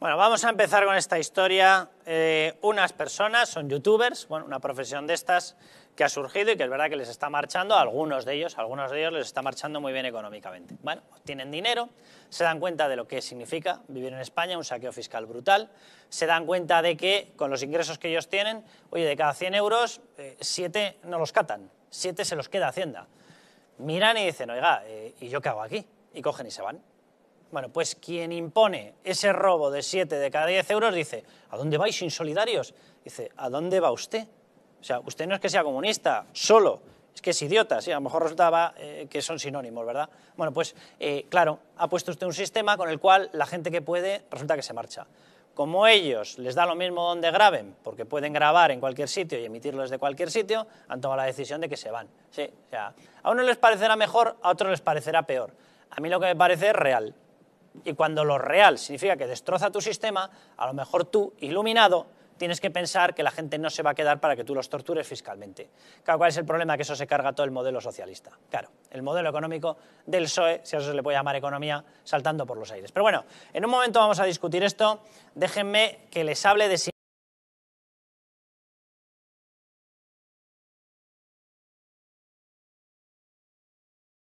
Bueno, vamos a empezar con esta historia. Eh, unas personas son youtubers, bueno, una profesión de estas que ha surgido y que es verdad que les está marchando, algunos de ellos, a algunos de ellos les está marchando muy bien económicamente. Bueno, tienen dinero, se dan cuenta de lo que significa vivir en España, un saqueo fiscal brutal, se dan cuenta de que con los ingresos que ellos tienen, oye, de cada 100 euros, 7 eh, no los catan, 7 se los queda Hacienda. Miran y dicen, oiga, eh, ¿y yo qué hago aquí? Y cogen y se van. Bueno, pues quien impone ese robo de 7 de cada 10 euros dice, ¿a dónde vais solidarios? Dice, ¿a dónde va usted? O sea, usted no es que sea comunista, solo, es que es idiota, sí, a lo mejor resultaba eh, que son sinónimos, ¿verdad? Bueno, pues eh, claro, ha puesto usted un sistema con el cual la gente que puede resulta que se marcha. Como ellos les da lo mismo donde graben, porque pueden grabar en cualquier sitio y emitirlo desde cualquier sitio, han tomado la decisión de que se van. Sí, o sea, a unos les parecerá mejor, a otros les parecerá peor. A mí lo que me parece es real. Y cuando lo real significa que destroza tu sistema, a lo mejor tú, iluminado, tienes que pensar que la gente no se va a quedar para que tú los tortures fiscalmente. Claro, ¿cuál es el problema? Que eso se carga todo el modelo socialista. Claro, el modelo económico del PSOE, si a eso se le puede llamar economía, saltando por los aires. Pero bueno, en un momento vamos a discutir esto. Déjenme que les hable de...